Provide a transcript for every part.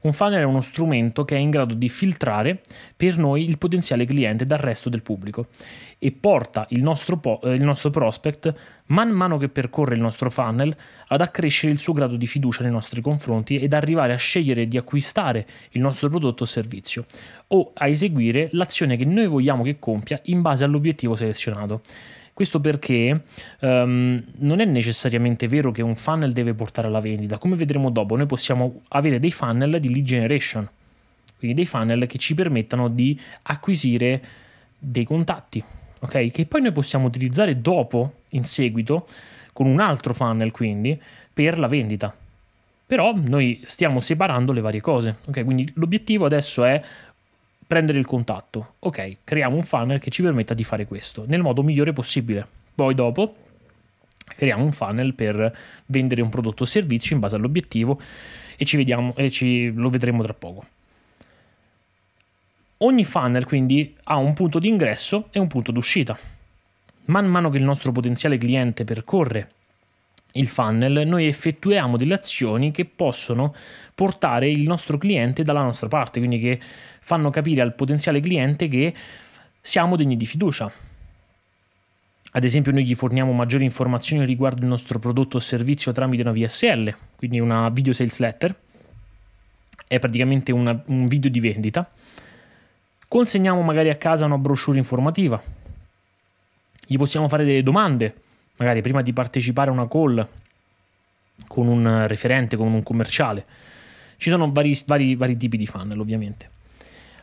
Un funnel è uno strumento che è in grado di filtrare per noi il potenziale cliente dal resto del pubblico e porta il nostro, po- eh, il nostro, prospect, man mano che percorre il nostro funnel, ad accrescere il suo grado di fiducia nei nostri confronti ed arrivare a scegliere di acquistare il nostro prodotto o servizio o a eseguire l'azione che noi vogliamo che compia in base all'obiettivo selezionato. Questo perché um, non è necessariamente vero che un funnel deve portare alla vendita. Come vedremo dopo, noi possiamo avere dei funnel di lead generation, quindi dei funnel che ci permettano di acquisire dei contatti, ok? Che poi noi possiamo utilizzare dopo, in seguito, con un altro funnel quindi, per la vendita. Però noi stiamo separando le varie cose, ok? Quindi l'obiettivo adesso è prendere il contatto. Ok, creiamo un funnel che ci permetta di fare questo nel modo migliore possibile. Poi dopo creiamo un funnel per vendere un prodotto o servizio in base all'obiettivo e, ci vediamo, e ci, lo vedremo tra poco. Ogni funnel quindi ha un punto di ingresso e un punto d'uscita. Man mano che il nostro potenziale cliente percorre il funnel, noi effettuiamo delle azioni che possono portare il nostro cliente dalla nostra parte, quindi che fanno capire al potenziale cliente che siamo degni di fiducia. Ad esempio noi gli forniamo maggiori informazioni riguardo il nostro prodotto o servizio tramite una VSL, quindi una video sales letter, è praticamente una, un video di vendita. Consegniamo magari a casa una brochure informativa, gli possiamo fare delle domande magari prima di partecipare a una call con un referente, con un commerciale. Ci sono vari, vari, vari tipi di funnel ovviamente.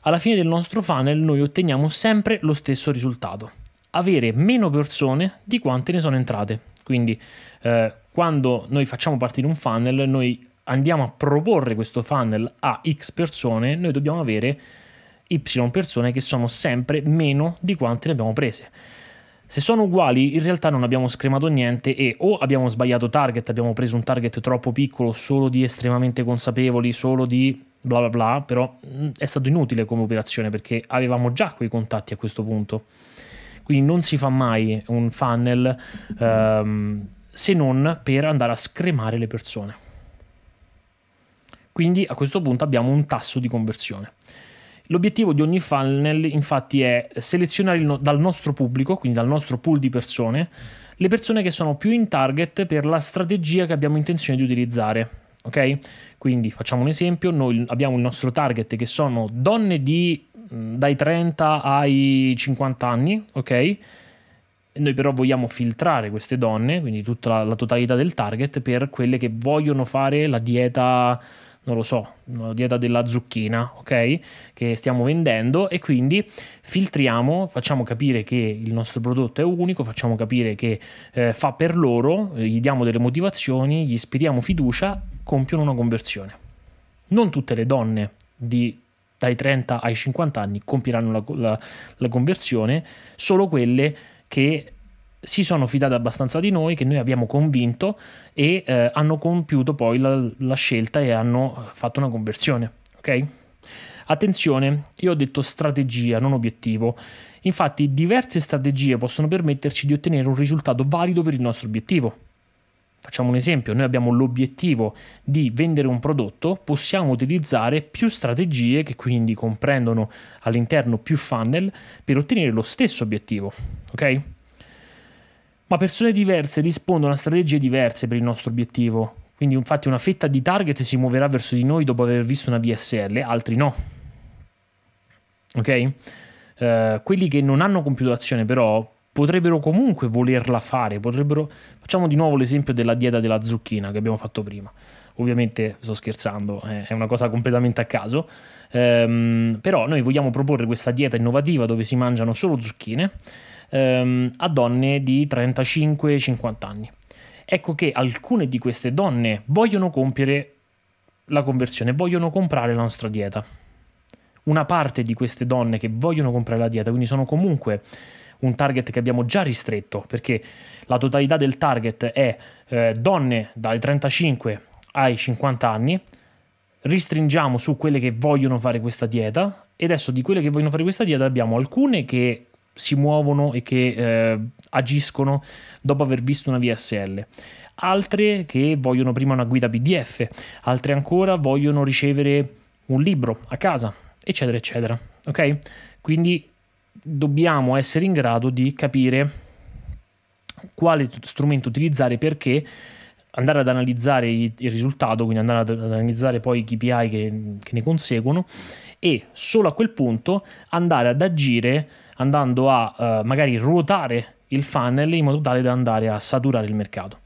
Alla fine del nostro funnel noi otteniamo sempre lo stesso risultato, avere meno persone di quante ne sono entrate. Quindi eh, quando noi facciamo partire un funnel, noi andiamo a proporre questo funnel a X persone, noi dobbiamo avere Y persone che sono sempre meno di quante ne abbiamo prese. Se sono uguali, in realtà non abbiamo scremato niente e o abbiamo sbagliato target, abbiamo preso un target troppo piccolo, solo di estremamente consapevoli, solo di bla bla bla, però mm, è stato inutile come operazione perché avevamo già quei contatti a questo punto. Quindi non si fa mai un funnel ehm, se non per andare a scremare le persone. Quindi a questo punto abbiamo un tasso di conversione. L'obiettivo di ogni funnel infatti è selezionare no- dal nostro pubblico, quindi dal nostro pool di persone, le persone che sono più in target per la strategia che abbiamo intenzione di utilizzare. Ok? Quindi facciamo un esempio, noi abbiamo il nostro target che sono donne di, mm, dai 30 ai 50 anni, ok? Noi però vogliamo filtrare queste donne, quindi tutta la, la totalità del target, per quelle che vogliono fare la dieta non lo so, una dieta della zucchina, ok? Che stiamo vendendo e quindi filtriamo, facciamo capire che il nostro prodotto è unico, facciamo capire che eh, fa per loro, eh, gli diamo delle motivazioni, gli ispiriamo fiducia, compiono una conversione. Non tutte le donne di dai 30 ai 50 anni compiranno la, la, la, conversione, solo quelle che si sono fidati abbastanza di noi, che noi abbiamo convinto e eh, hanno compiuto poi la, la, scelta e hanno fatto una conversione. Ok? Attenzione, io ho detto strategia, non obiettivo. Infatti diverse strategie possono permetterci di ottenere un risultato valido per il nostro obiettivo. Facciamo un esempio, noi abbiamo l'obiettivo di vendere un prodotto, possiamo utilizzare più strategie che quindi comprendono all'interno più funnel per ottenere lo stesso obiettivo, ok? ma persone diverse rispondono a strategie diverse per il nostro obiettivo. Quindi infatti una fetta di target si muoverà verso di noi dopo aver visto una VSL, altri no. Ok? Uh, quelli che non hanno compiuto azione però potrebbero comunque volerla fare, potrebbero... Facciamo di nuovo l'esempio della dieta della zucchina che abbiamo fatto prima. Ovviamente sto scherzando, eh, è una cosa completamente a caso, um, però noi vogliamo proporre questa dieta innovativa dove si mangiano solo zucchine ehm, a donne di 35-50 anni. Ecco che alcune di queste donne vogliono compiere la conversione, vogliono comprare la nostra dieta. Una parte di queste donne che vogliono comprare la dieta, quindi sono comunque un target che abbiamo già ristretto, perché la totalità del target è eh, donne dai 35 ai 50 anni, ristringiamo su quelle che vogliono fare questa dieta e adesso di quelle che vogliono fare questa dieta abbiamo alcune che si muovono e che eh, agiscono dopo aver visto una VSL. Altre che vogliono prima una guida PDF, altre ancora vogliono ricevere un libro a casa, eccetera, eccetera. Ok? Quindi dobbiamo essere in grado di capire quale strumento utilizzare perché andare ad analizzare il risultato, quindi andare ad analizzare poi i KPI che, che ne conseguono e solo a quel punto andare ad agire andando a eh, magari ruotare il funnel in modo tale da andare a saturare il mercato.